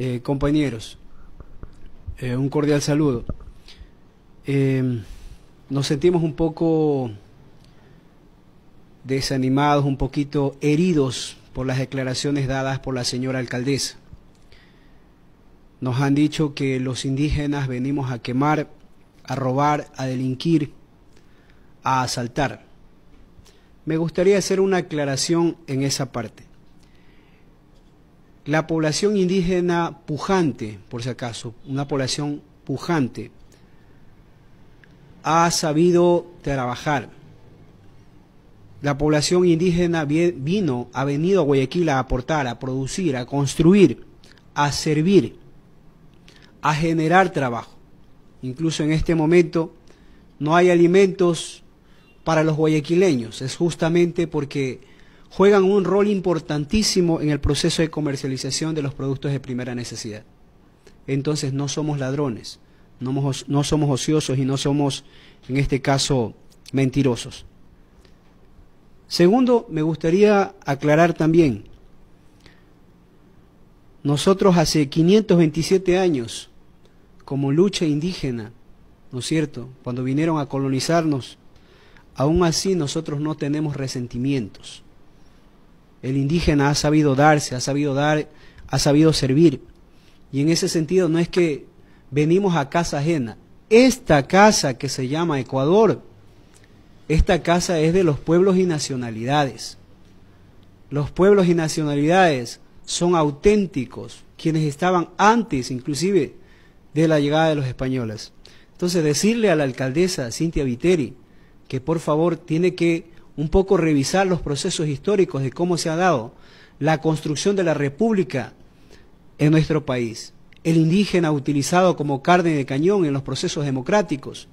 Eh, compañeros, eh, un cordial saludo. Eh, nos sentimos un poco desanimados, un poquito heridos por las declaraciones dadas por la señora alcaldesa. Nos han dicho que los indígenas venimos a quemar, a robar, a delinquir, a asaltar. Me gustaría hacer una aclaración en esa parte. La población indígena pujante, por si acaso, una población pujante, ha sabido trabajar. La población indígena vino, ha venido a Guayaquil a aportar, a producir, a construir, a servir, a generar trabajo. Incluso en este momento no hay alimentos para los guayaquileños. Es justamente porque juegan un rol importantísimo en el proceso de comercialización de los productos de primera necesidad. Entonces no somos ladrones, no, somos ociosos y no somos, en este caso, mentirosos. Segundo, me gustaría aclarar también, nosotros hace 527 años, como lucha indígena, ¿no es cierto?, cuando vinieron a colonizarnos, aún así nosotros no tenemos resentimientos. El indígena ha sabido darse, ha sabido dar, ha sabido servir. Y en ese sentido no es que venimos a casa ajena. Esta casa que se llama Ecuador, esta casa es de los pueblos y nacionalidades. Los pueblos y nacionalidades son auténticos, quienes estaban antes inclusive de la llegada de los españoles. Entonces decirle a la alcaldesa Cintia Viteri que por favor tiene que un poco revisar los procesos históricos de cómo se ha dado la construcción de la República en nuestro país, el indígena utilizado como carne de cañón en los procesos democráticos,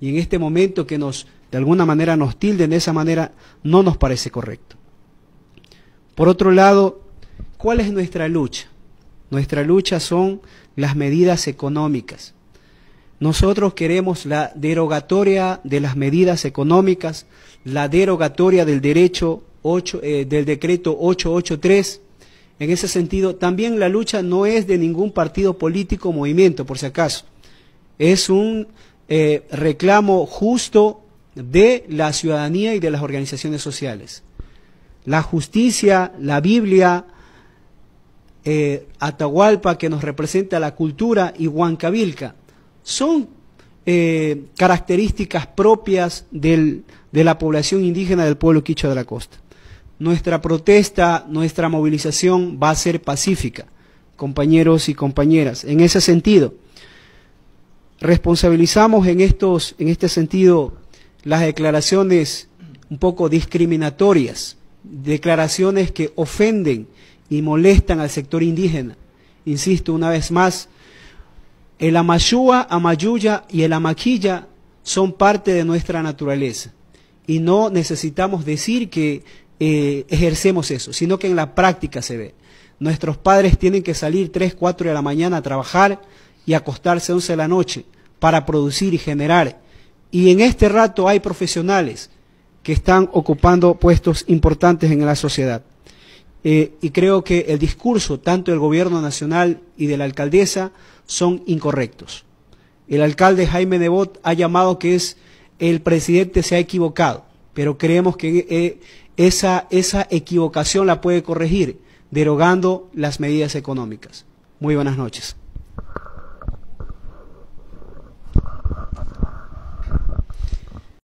y en este momento que nos, de alguna manera, nos tilden de esa manera, no nos parece correcto. Por otro lado, ¿cuál es nuestra lucha? Nuestra lucha son las medidas económicas. Nosotros queremos la derogatoria de las medidas económicas, la derogatoria del derecho 8, eh, del decreto 883. En ese sentido, también la lucha no es de ningún partido político o movimiento, por si acaso. Es un eh, reclamo justo de la ciudadanía y de las organizaciones sociales. La justicia, la Biblia, eh, Atahualpa, que nos representa la cultura, y Huancavilca, son eh, características propias del, de la población indígena del pueblo quichua de la costa. Nuestra protesta, nuestra movilización va a ser pacífica, compañeros y compañeras. En ese sentido, responsabilizamos en, estos, en este sentido las declaraciones un poco discriminatorias, declaraciones que ofenden y molestan al sector indígena. Insisto una vez más, el amashúa, amayuya y el amaquilla son parte de nuestra naturaleza. Y no necesitamos decir que eh, ejercemos eso, sino que en la práctica se ve. Nuestros padres tienen que salir 3, 4 de la mañana a trabajar y acostarse 11 de la noche para producir y generar. Y en este rato hay profesionales que están ocupando puestos importantes en la sociedad. Eh, y creo que el discurso tanto del gobierno nacional y de la alcaldesa son incorrectos. El alcalde Jaime Nebot ha llamado que es el presidente se ha equivocado, pero creemos que eh, esa, esa equivocación la puede corregir derogando las medidas económicas. Muy buenas noches.